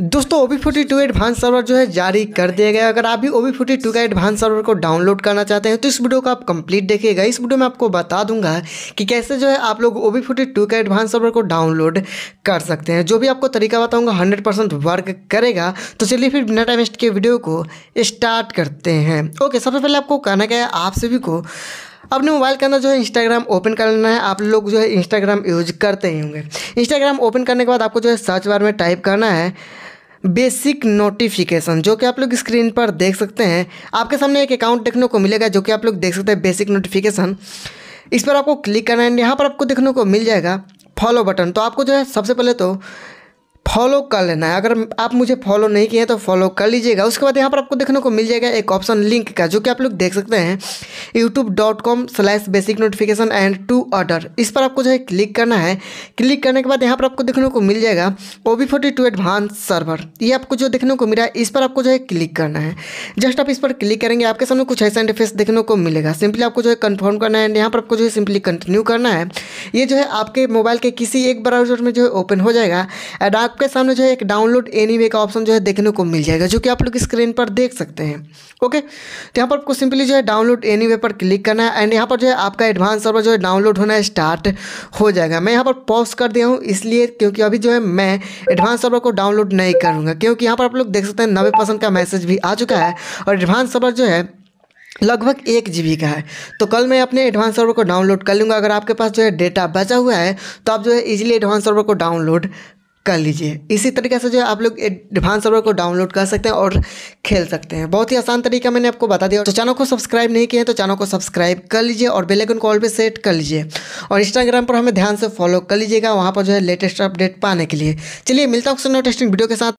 दोस्तों OB forty two advance server जो है जारी कर दिया गया अगर आप भी ओबी फोर्टी टू का एडवांस सर्वर को डाउनलोड करना चाहते हैं तो इस वीडियो को आप कंप्लीट देखिएगा इस वीडियो में आपको बता दूंगा कि कैसे जो है आप लोग ओबी फोर्टी टू का एडवांस सर्वर को डाउनलोड कर सकते हैं जो भी आपको तरीका बताऊँगा हंड्रेड परसेंट वर्क करेगा तो चलिए फिर बिना टाइम के वीडियो को स्टार्ट करते हैं ओके सबसे पहले आपको कहना क्या है आप सभी को अपने मोबाइल के अंदर जो है इंस्टाग्राम ओपन कर लेना है आप लोग जो है इंस्टाग्राम यूज करते ही होंगे इंस्टाग्राम ओपन करने के बाद आपको जो है सर्च बार में टाइप करना है बेसिक नोटिफिकेशन जो कि आप लोग स्क्रीन पर देख सकते हैं आपके सामने एक अकाउंट देखने को मिलेगा जो कि आप लोग देख सकते हैं बेसिक नोटिफिकेशन इस पर आपको क्लिक करना है यहाँ पर आपको देखने को मिल जाएगा फॉलो बटन तो आपको जो है सबसे पहले तो फॉलो कर लेना है अगर आप मुझे फॉलो नहीं किए हैं तो फॉलो कर लीजिएगा उसके बाद यहाँ पर आपको देखने को मिल जाएगा एक ऑप्शन लिंक का जो कि आप लोग देख सकते हैं YouTube dot com slash basic notification and to order इस पर आपको जो है क्लिक करना है क्लिक करने के बाद यहाँ पर आपको देखने को मिल जाएगा O B forty two advance server ये आपको जो देखने को मिला है इस पर आपको जो है क्लिक करना है जस्ट आप इस पर क्लिक करेंगे आपके सामने कुछ ऐसा इंटरफेस देखने को मिलेगा सिंपली आपको जो है कन्फर्म करना है एंड यहाँ पर आपको जो है सिंपली कंटिन्यू करना है ये जो है आपके मोबाइल के किसी एक ब्राउजर में जो है ओपन हो जाएगा एंड आपके सामने जो है एक डाउनलोड एनी का ऑप्शन जो है देखने को मिल जाएगा जो कि आप लोग स्क्रीन पर देख सकते हैं ओके तो यहाँ पर आपको सिंपली जो है डाउनलोड एनी पर क्लिक करना है एंड यहाँ पर जो है आपका एडवांस सर्वर जो है डाउनलोड होना स्टार्ट हो जाएगा मैं यहाँ पर पॉज कर दिया हूँ इसलिए क्योंकि अभी जो है मैं एडवांस सर्वर को डाउनलोड नहीं करूँगा क्योंकि यहाँ पर आप लोग देख सकते हैं नब्बे परसेंट का मैसेज भी आ चुका है और एडवांस सर्वर जो है लगभग एक जी का है तो कल मैं अपने एडवांस सर्वर को डाउनलोड कर लूँगा अगर आपके पास जो है डेटा बचा हुआ है तो आप जो है इजीली एडवांस सर्वर को डाउनलोड कर लीजिए इसी तरीके से जो है आप लोग एडवांस सर्वर को डाउनलोड कर सकते हैं और खेल सकते हैं बहुत ही आसान तरीका मैंने आपको बता दिया तो चैनल को सब्सक्राइब नहीं किए हैं तो चैनल को सब्सक्राइब कर लीजिए और आइकन को ऑल पे सेट कर लीजिए और इंस्टाग्राम पर हमें ध्यान से फॉलो कर लीजिएगा वहाँ पर जो है लेटेस्ट अपडेट पाने के लिए चलिए मिलता हूँ टेस्टिंग वीडियो के साथ